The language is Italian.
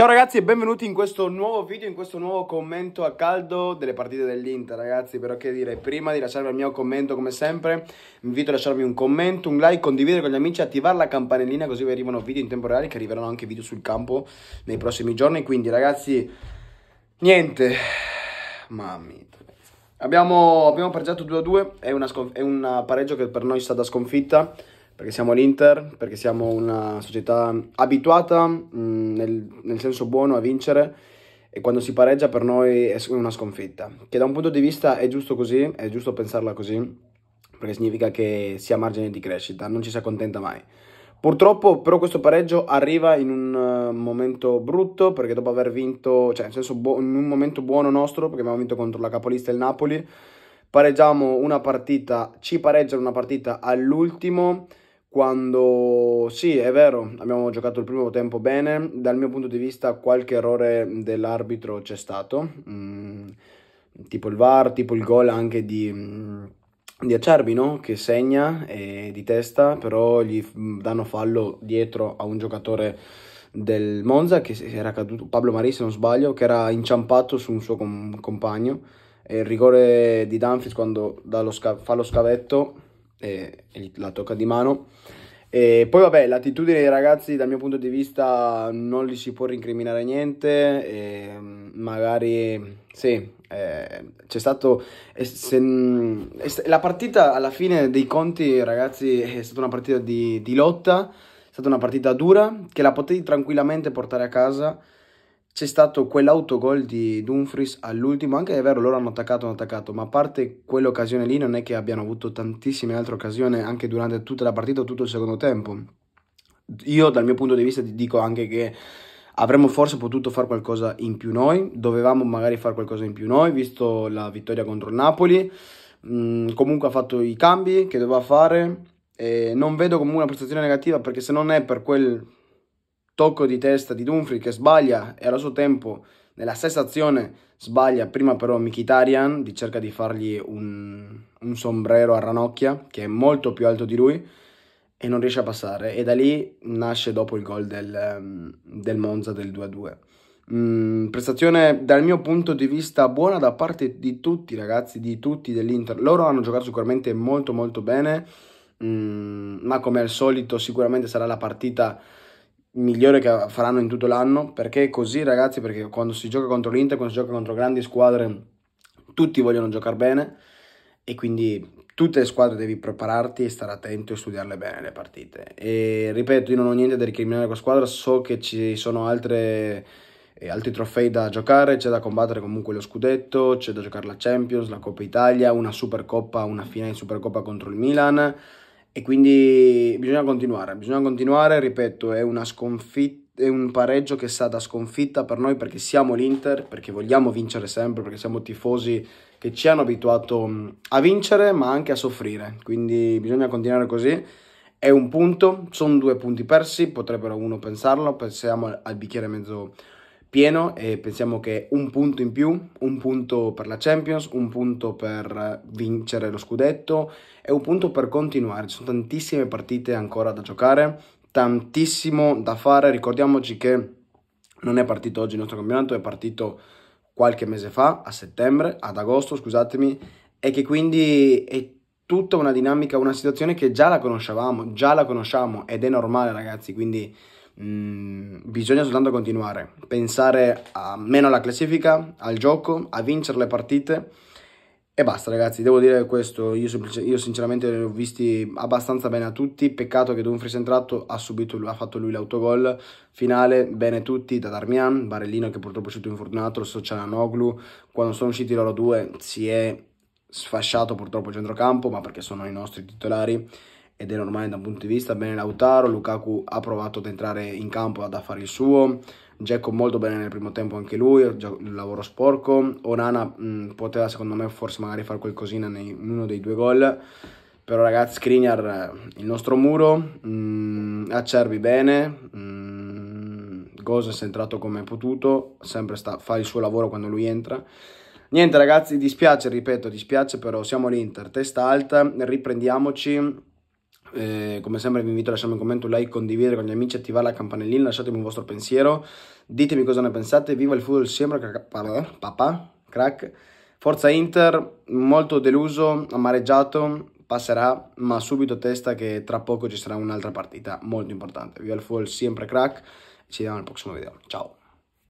Ciao ragazzi e benvenuti in questo nuovo video, in questo nuovo commento a caldo delle partite dell'Inter ragazzi Però che dire, prima di lasciarvi il mio commento come sempre Vi invito a lasciarvi un commento, un like, condividere con gli amici, attivare la campanellina così vi arrivano video in tempo reale Che arriveranno anche video sul campo nei prossimi giorni Quindi ragazzi, niente, mamma Abbiamo, abbiamo pareggiato 2-2, è, è un pareggio che per noi è stata sconfitta perché siamo l'Inter, perché siamo una società abituata mh, mm, nel, nel, senso buono a vincere e quando si pareggia per noi è una sconfitta, che da un punto di vista è giusto così, è giusto pensarla così, perché significa che si ha margine di crescita, non ci si accontenta mai. Purtroppo però questo pareggio arriva in un eh, momento brutto perché dopo aver vinto, cioè nel senso bu- in un momento buono nostro perché abbiamo vinto contro la capolista e il Napoli, pareggiamo una partita, ci pareggiano una partita all'ultimo quando sì, è vero, abbiamo giocato il primo tempo bene, dal mio punto di vista qualche errore dell'arbitro c'è stato, mm, tipo il VAR, tipo il gol anche di, mm, di Acerbi, no? che segna eh, di testa, però gli danno fallo dietro a un giocatore del Monza che era caduto, Pablo Marì se non sbaglio, che era inciampato su un suo com- compagno, e il rigore di Danfries quando lo sca- fa lo scavetto e la tocca di mano. E poi vabbè, l'attitudine dei ragazzi dal mio punto di vista non li si può rincriminare niente, mm, magari sì, eh, c'è stato... Eh, se, la partita alla fine dei conti ragazzi è stata una partita di, di lotta, è stata una partita dura che la potevi tranquillamente portare a casa c'è stato quell'autogol di Dumfries all'ultimo, anche è vero loro hanno attaccato, hanno attaccato, ma a parte quell'occasione lì non è che abbiano avuto tantissime altre occasioni anche durante tutta la partita, o tutto il secondo tempo. Io dal mio punto di vista ti dico anche che avremmo forse potuto fare qualcosa in più noi, dovevamo magari fare qualcosa in più noi, visto la vittoria contro il Napoli, mm, comunque ha fatto i cambi che doveva fare, e non vedo comunque una prestazione negativa perché se non è per quel tocco di testa di Dumfries che sbaglia e allo stesso tempo nella stessa azione sbaglia prima però Mkhitaryan di cerca di fargli un, un sombrero a ranocchia che è molto più alto di lui e non riesce a passare e da lì nasce dopo il gol del, del Monza del 2-2. Mm, prestazione dal mio punto di vista buona da parte di tutti ragazzi, di tutti dell'Inter. Loro hanno giocato sicuramente molto molto bene, mm, ma come al solito sicuramente sarà la partita migliore che faranno in tutto l'anno, perché è così ragazzi, perché quando si gioca contro l'Inter, quando si gioca contro grandi squadre, tutti vogliono giocare bene e quindi tutte le squadre devi prepararti e stare attento e studiarle bene le partite. E ripeto, io non ho niente da ricriminare con la squadra, so che ci sono altre, eh, altri trofei da giocare, c'è da combattere comunque lo scudetto, c'è da giocare la Champions, la Coppa Italia, una Supercoppa, una finale di Supercoppa contro il Milan e quindi bisogna continuare, bisogna continuare, ripeto, è una sconfitta è un pareggio che è stata sconfitta per noi perché siamo l'Inter, perché vogliamo vincere sempre, perché siamo tifosi che ci hanno abituato a vincere ma anche a soffrire, quindi bisogna continuare così. È un punto, sono due punti persi, potrebbero uno pensarlo, pensiamo al bicchiere mezzo pieno e pensiamo che un punto in più, un punto per la Champions, un punto per eh, vincere lo scudetto e un punto per continuare. Ci sono tantissime partite ancora da giocare, tantissimo da fare. Ricordiamoci che non è partito oggi il nostro campionato, è partito qualche mese fa, a settembre, ad agosto, scusatemi, e che quindi è tutta una dinamica, una situazione che già la conoscevamo, già la conosciamo ed è normale ragazzi, quindi Mm, bisogna soltanto continuare, pensare a, meno alla classifica, al gioco, a vincere le partite e basta ragazzi, devo dire questo, io, io sinceramente li ho visti abbastanza bene a tutti, peccato che Dumfries è entrato, ha, subito, ha fatto lui l'autogol finale, bene tutti, da Darmian, Barellino che purtroppo è uscito infortunato, lo so Cianoglu, quando sono usciti loro due si è sfasciato purtroppo il centrocampo, ma perché sono i nostri titolari ed è normale da un punto di vista, bene Lautaro, Lukaku ha provato ad entrare in campo ad fare il suo, Jacko molto bene nel primo tempo anche lui, il lavoro sporco, Onana mh, mm, poteva secondo me forse magari fare qualcosina in uno dei due gol, però ragazzi Skriniar eh, il nostro muro, mh, mm, Acerbi bene, mh, mm, Gosens è entrato come è potuto, sempre sta, fa il suo lavoro quando lui entra, Niente ragazzi, dispiace, ripeto, dispiace, però siamo l'Inter, testa alta, riprendiamoci, eh, come sempre vi invito a lasciare un commento, un like, condividere con gli amici, attivare la campanellina, lasciatemi un vostro pensiero, ditemi cosa ne pensate, viva il football sempre, eh, papà, crack, forza Inter, molto deluso, amareggiato, passerà, ma subito testa che tra poco ci sarà un'altra partita molto importante, viva il football sempre, crack, ci vediamo al prossimo video, ciao!